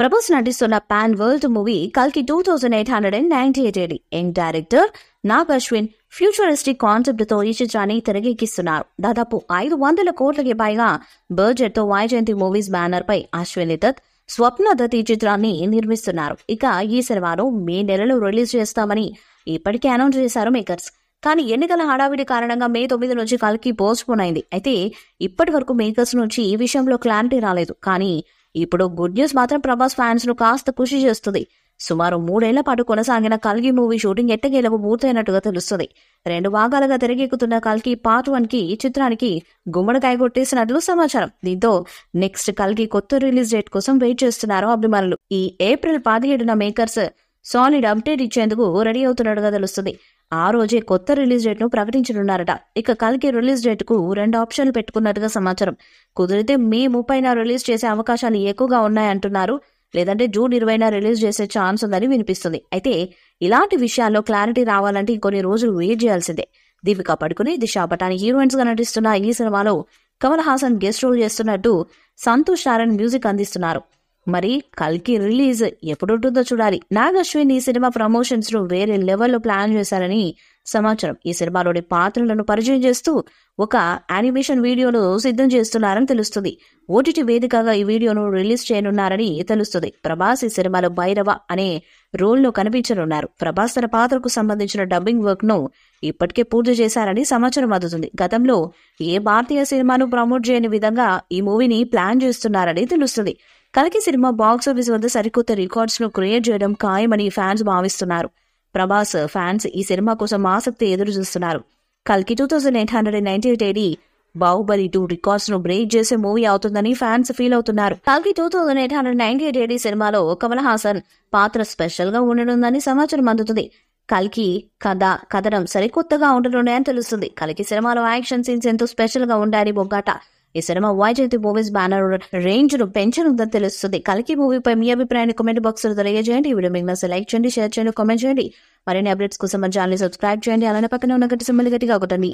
ప్రభాస్ నటిస్తున్న pan world movie కల్కి two thousand eight hundred and ninety eight AD young director Nag Ashwin futuristic concept తో ఈ చిత్రాన్ని తెరకెక్కిస్తున్నారు దాదాపు ఐదు వందల కోట్లకి పైగా బడ్జెట్ తో జయంతి మూవీస్ బ్యానర్ పై అశ్విన్ దత్ స్వప్న దత్ ఈ చిత్రాన్ని నిర్మిస్తున్నారు ఇక ఈ సినిమాను మే నెలలో రిలీజ్ చేస్తామని ఇప్పటికే అనౌన్స్ చేశారు మేకర్స్ కానీ ఎన్నికల హడావిడి కారణంగా మే తొమ్మిది నుంచి కలికి పోస్ట్ పోన్ అయింది అయితే ఇప్పటి వరకు మేకర్స్ నుంచి ఈ విషయంలో క్లారిటీ రాలేదు కానీ ఇప్పుడు గుడ్ న్యూస్ మాత్రం ప్రభాస్ ఫ్యాన్స్ ను కాస్త ఖుషి చేస్తుంది సుమారు మూడేళ్ల పాటు కొనసాగిన కల్కి మూవీ షూటింగ్ ఎట్టకేలకు పూర్తయినట్టుగా తెలుస్తుంది రెండు భాగాలుగా తిరగెక్కుతున్న కల్కి పార్ట్ వన్ కి చిత్రానికి గుమ్మడికాయ కొట్టేసినట్లు సమాచారం దీంతో నెక్స్ట్ కల్కి కొత్త రిలీజ్ డేట్ కోసం వెయిట్ చేస్తున్నారు అభిమానులు ఈ ఏప్రిల్ పదిహేడున మేకర్స్ సాలిడ్ అప్డేట్ ఇచ్చేందుకు రెడీ అవుతున్నట్టుగా తెలుస్తుంది ఆ రోజే కొత్త రిలీజ్ డేట్ను ప్రకటించనున్నారట ఇక కలికి రిలీజ్ డేట్కు రెండు ఆప్షన్లు పెట్టుకున్నట్టుగా సమాచారం కుదిరితే మే ముప్పైన రిలీజ్ చేసే అవకాశాలు ఎక్కువగా ఉన్నాయంటున్నారు లేదంటే జూన్ ఇరవై రిలీజ్ చేసే ఛాన్స్ ఉందని వినిపిస్తుంది అయితే ఇలాంటి విషయాల్లో క్లారిటీ రావాలంటే ఇంకొన్ని రోజులు వెయిట్ చేయాల్సిందే దీపిక పడుకుని దిశా పటాని హీరోయిన్స్ గా నటిస్తున్న ఈ సినిమాలో కమల్ హాసన్ గెస్ట్ రోల్ చేస్తున్నట్టు సంతోష్ నారాయణ్ మ్యూజిక్ అందిస్తున్నారు మరి కల్కి రిలీజ్ ఎప్పుడుంటుందో చూడాలి నాగశ్విన్ ఈ సినిమా ప్రమోషన్స్ ను వేరే లెవెల్లో ప్లాన్ చేశారని సమాచారం ఈ సినిమాలోని పాత్రలను పరిచయం చేస్తూ ఒక యానిమేషన్ వీడియోను సిద్ధం చేస్తున్నారని తెలుస్తుంది ఓటీటీ వేదికగా ఈ వీడియోను రిలీజ్ చేయనున్నారని తెలుస్తుంది ప్రభాస్ ఈ సినిమాలో భైరవ అనే రోల్ ను కనిపించనున్నారు ప్రభాస్ తన పాత్రకు సంబంధించిన డబ్బింగ్ వర్క్ ను ఇప్పటికే పూర్తి చేశారని సమాచారం అందుతుంది గతంలో ఏ భారతీయ సినిమాను ప్రమోట్ చేయని విధంగా ఈ మూవీని ప్లాన్ చేస్తున్నారని తెలుస్తుంది కలకి సినిమా బాక్సాఫీస్ వద్ద సరికొత్త రికార్డ్స్ ను క్రియేట్ చేయడం ఖాయమని ఫ్యాన్స్ భావిస్తున్నారు ప్రభాస్ ఫ్యాన్స్ ఈ సినిమా కోసం ఆసక్తి ఎదురు చూస్తున్నారు కల్కి two thousand eight hundred ninety eight AD Baahubali two records ను బ్రేక్ చేసే మూవీ అవుతుందని ఫ్యాన్స్ ఫీల్ అవుతున్నారు కల్కి two thousand eight hundred ninety eight AD సినిమాలో కమల్ హాసన్ పాత్ర స్పెషల్ గా ఉండనుందని సమాచారం అందుతుంది కల్కి కథ కథనం సరికొత్తగా అని తెలుస్తుంది కల్కి సినిమాలో యాక్షన్ సీన్స్ ఎంతో స్పెషల్ గా ఉండాలి బొగ్గాట ఈ సినిమా వైజయంతి మూవీస్ బ్యానర్ రేంజ్ ను పెంచనుందని తెలుస్తుంది కలికి మూవీపై మీ అభిప్రాయాన్ని కామెంట్ బాక్స్ లో తెలియజేయండి వీడియో మీకు లైక్ చేయండి షేర్ చేయండి కామెంట్ చేయండి మరిన్ని అప్డేట్స్ కోసం మన ఛానల్ సబ్స్క్రైబ్ చేయండి అలానే పక్కన ఉన్న గట్టి సింబల్ గట్టిగా ఒకటండి